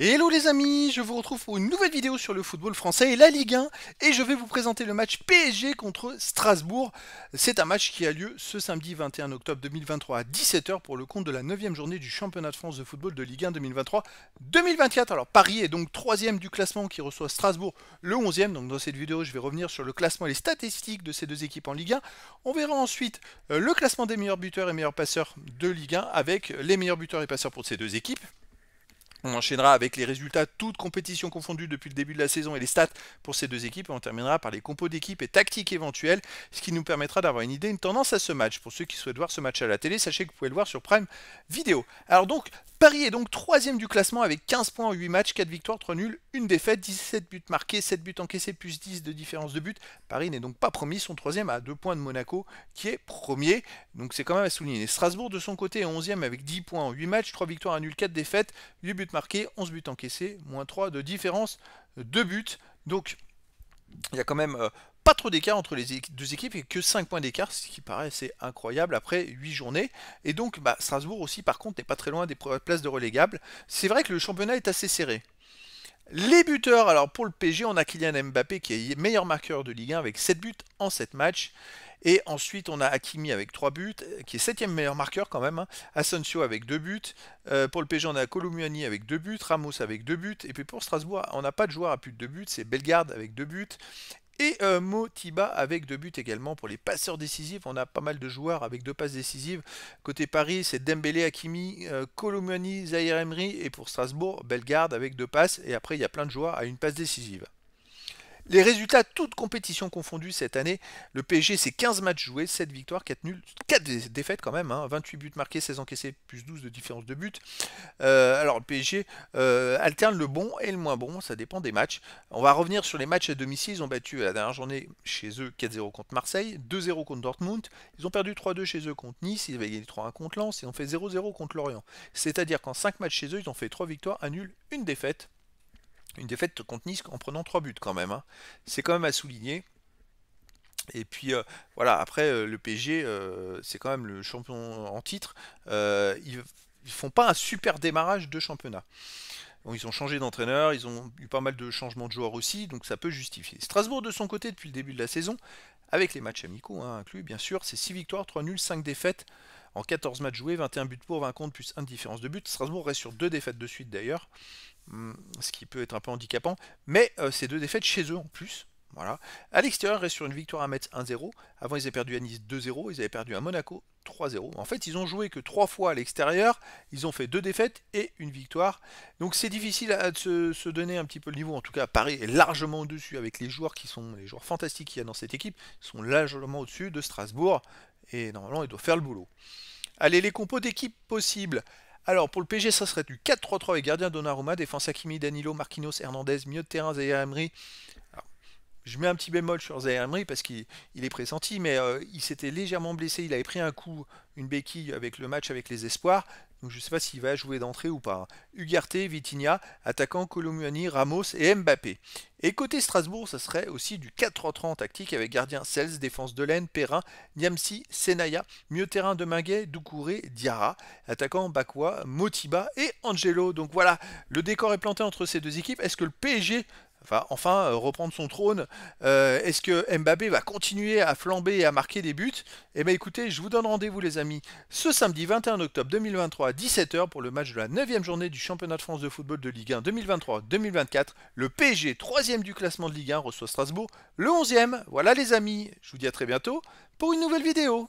Hello les amis, je vous retrouve pour une nouvelle vidéo sur le football français et la Ligue 1 et je vais vous présenter le match PSG contre Strasbourg. C'est un match qui a lieu ce samedi 21 octobre 2023 à 17h pour le compte de la 9 journée du championnat de France de football de Ligue 1 2023-2024. Alors Paris est donc 3 du classement qui reçoit Strasbourg le 11e. Donc dans cette vidéo je vais revenir sur le classement et les statistiques de ces deux équipes en Ligue 1. On verra ensuite euh, le classement des meilleurs buteurs et meilleurs passeurs de Ligue 1 avec les meilleurs buteurs et passeurs pour ces deux équipes. On enchaînera avec les résultats toutes compétitions confondues depuis le début de la saison et les stats pour ces deux équipes. on terminera par les compos d'équipe et tactiques éventuelles, ce qui nous permettra d'avoir une idée, une tendance à ce match. Pour ceux qui souhaitent voir ce match à la télé, sachez que vous pouvez le voir sur Prime Vidéo. Alors donc, Paris est donc troisième du classement avec 15 points en 8 matchs, 4 victoires, 3 nuls, 1 défaite, 17 buts marqués, 7 buts encaissés, plus 10 de différence de but. Paris n'est donc pas promis, son troisième à 2 points de Monaco qui est premier. Donc c'est quand même à souligner. Strasbourg de son côté est 11e avec 10 points en 8 matchs, 3 victoires, 1 nul, 4 défaites, 8 buts marqué 11 buts encaissés, moins 3 de différence deux buts. Donc il y a quand même euh, pas trop d'écart entre les deux équipes et que 5 points d'écart, ce qui paraît assez incroyable après 8 journées. Et donc bah, Strasbourg aussi par contre n'est pas très loin des places de relégables. C'est vrai que le championnat est assez serré. Les buteurs, alors pour le PG, on a Kylian Mbappé qui est meilleur marqueur de Ligue 1 avec 7 buts en 7 matchs. Et ensuite, on a Hakimi avec 3 buts, euh, qui est 7 meilleur marqueur quand même. Hein. Asensio avec 2 buts. Euh, pour le PG, on a Colomuani avec 2 buts. Ramos avec 2 buts. Et puis pour Strasbourg, on n'a pas de joueur à plus de 2 buts. C'est Bellegarde avec 2 buts. Et euh, Motiba avec deux buts également pour les passeurs décisifs. On a pas mal de joueurs avec deux passes décisives. Côté Paris, c'est Dembélé, Hakimi, euh, Et pour Strasbourg, Bellegarde avec deux passes. Et après, il y a plein de joueurs à une passe décisive. Les résultats, toutes compétitions confondues cette année, le PSG, c'est 15 matchs joués, 7 victoires, 4 nuls, 4 défaites quand même, 28 hein. buts marqués, 16 encaissés, plus 12 de différence de but. Euh, alors le PSG euh, alterne le bon et le moins bon, ça dépend des matchs. On va revenir sur les matchs à domicile, ils ont battu euh, la dernière journée chez eux 4-0 contre Marseille, 2-0 contre Dortmund, ils ont perdu 3-2 chez eux contre Nice, ils avaient gagné 3-1 contre Lens, ils ont fait 0-0 contre Lorient. C'est-à-dire qu'en 5 matchs chez eux, ils ont fait 3 victoires, 1 nul, 1 défaite une défaite contre Nice en prenant trois buts quand même. Hein. C'est quand même à souligner. Et puis euh, voilà, après euh, le pg euh, c'est quand même le champion en titre. ils, font pas un super démarrage de championnat. ils ont changé d'entraîneur, ils ont eu pas mal de changements de joueurs aussi, donc ça peut justifier. Strasbourg de son côté depuis le début de la saison, avec les matchs amicaux hein, inclus, bien sûr, c'est 6 victoires, 3 nuls, 5 défaites en 14 matchs joués, 21 buts pour, 20 contre, plus 1 différence de but. Strasbourg reste sur deux défaites de suite d'ailleurs. Hmm, ce qui peut être un peu handicapant. Mais euh, ces deux défaites chez eux en plus. Voilà. À l'extérieur, ils sur une victoire à Metz 1-0. Avant, ils avaient perdu à Nice 2-0. Ils avaient perdu à Monaco 3-0. En fait, ils ont joué que 3 fois à l'extérieur. Ils ont fait deux défaites et une victoire. Donc, c'est difficile à se, se, donner un petit peu le niveau. En tout cas, Paris est largement au-dessus avec les joueurs qui sont les joueurs fantastiques qu'il y a dans cette équipe. Ils sont largement au-dessus de Strasbourg. Et normalement, ils doivent faire le boulot. Allez, les compos d'équipe possibles. Alors, pour le PG, ça serait du 4-3-3 avec gardien Donnarumma, défense Akimi Danilo, Marquinhos, Hernandez, milieu de terrain, Zaya Amri... Je mets un petit bémol sur Zaire parce qu'il est pressenti, mais euh, il s'était légèrement blessé. Il avait pris un coup, une béquille avec le match avec les espoirs. Donc je ne sais pas s'il va jouer d'entrée ou pas. Hein. Ugarte, Vitinha, attaquant Colomuani, Ramos et Mbappé. Et côté Strasbourg, ça serait aussi du 4-3-3 tactique avec gardien Sels, défense de laine, Perrin, Niamsi, Senaya, mieux terrain de Minguet, Doucouré, Diarra, attaquant Bakwa, Motiba et Angelo. Donc voilà, le décor est planté entre ces deux équipes. Est-ce que le PSG enfin, euh, reprendre son trône. Euh, est-ce que Mbappé va continuer à flamber et à marquer des buts Eh bien écoutez, je vous donne rendez-vous les amis ce samedi 21 octobre 2023 à 17h pour le match de la 9e journée du championnat de France de football de Ligue 1 2023-2024. Le PSG, 3 du classement de Ligue 1, reçoit Strasbourg, le 11e. Voilà les amis, je vous dis à très bientôt pour une nouvelle vidéo.